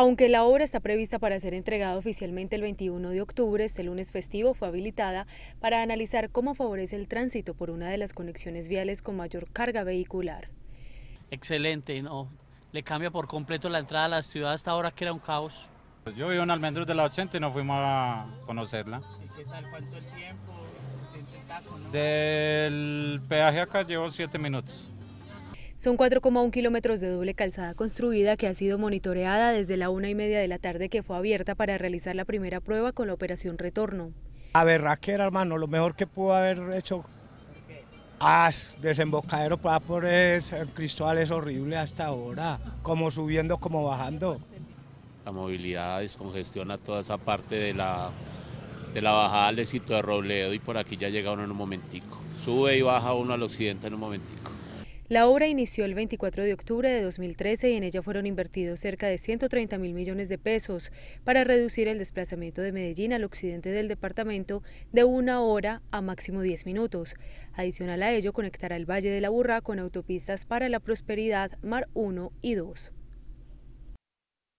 Aunque la obra está prevista para ser entregada oficialmente el 21 de octubre, este lunes festivo fue habilitada para analizar cómo favorece el tránsito por una de las conexiones viales con mayor carga vehicular. Excelente, no, le cambia por completo la entrada a la ciudad hasta ahora que era un caos. Pues yo vivo en Almendros de la 80 y no fuimos a conocerla. ¿Y qué tal? ¿Cuánto el tiempo? Del peaje acá llevo 7 minutos. Son 4,1 kilómetros de doble calzada construida que ha sido monitoreada desde la una y media de la tarde que fue abierta para realizar la primera prueba con la operación Retorno. A era hermano, lo mejor que pudo haber hecho Ah, desembocadero para por el cristal es horrible hasta ahora, como subiendo, como bajando. La movilidad descongestiona toda esa parte de la, de la bajada al éxito de Robledo y por aquí ya llega uno en un momentico. Sube y baja uno al occidente en un momentico. La obra inició el 24 de octubre de 2013 y en ella fueron invertidos cerca de 130 mil millones de pesos para reducir el desplazamiento de Medellín al occidente del departamento de una hora a máximo 10 minutos. Adicional a ello, conectará el Valle de la Burra con autopistas para la Prosperidad Mar 1 y 2.